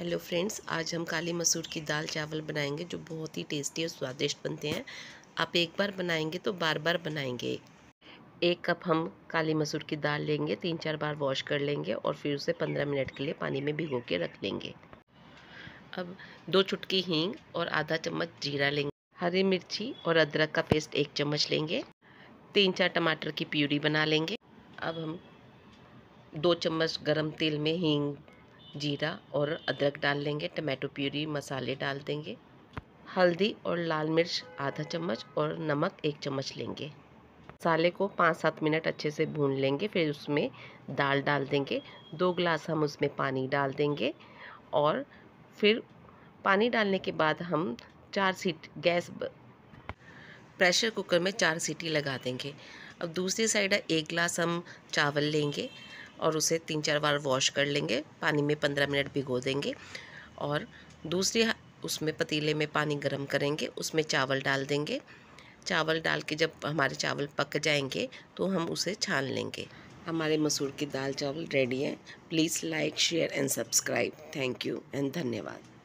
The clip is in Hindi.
हेलो फ्रेंड्स आज हम काली मसूर की दाल चावल बनाएंगे जो बहुत ही टेस्टी और स्वादिष्ट बनते हैं आप एक बार बनाएंगे तो बार बार बनाएंगे एक कप हम काली मसूर की दाल लेंगे तीन चार बार वॉश कर लेंगे और फिर उसे पंद्रह मिनट के लिए पानी में भिगो के रख लेंगे अब दो चुटकी हींग और आधा चम्मच जीरा लेंगे हरी मिर्ची और अदरक का पेस्ट एक चम्मच लेंगे तीन चार टमाटर की प्यूरी बना लेंगे अब हम दो चम्मच गरम तेल में हींग जीरा और अदरक डाल लेंगे टमाटो प्यूरी मसाले डाल देंगे हल्दी और लाल मिर्च आधा चम्मच और नमक एक चम्मच लेंगे मसाले को पाँच सात मिनट अच्छे से भून लेंगे फिर उसमें दाल डाल देंगे दो गिलास हम उसमें पानी डाल देंगे और फिर पानी डालने के बाद हम चार सीट गैस प्रेशर कुकर में चार सीटी लगा देंगे अब दूसरी साइड एक गिलास हम चावल लेंगे और उसे तीन चार बार वॉश कर लेंगे पानी में पंद्रह मिनट भिगो देंगे और दूसरी उसमें पतीले में पानी गर्म करेंगे उसमें चावल डाल देंगे चावल डाल के जब हमारे चावल पक जाएंगे तो हम उसे छान लेंगे हमारे मसूर की दाल चावल रेडी है please like share and subscribe thank you and धन्यवाद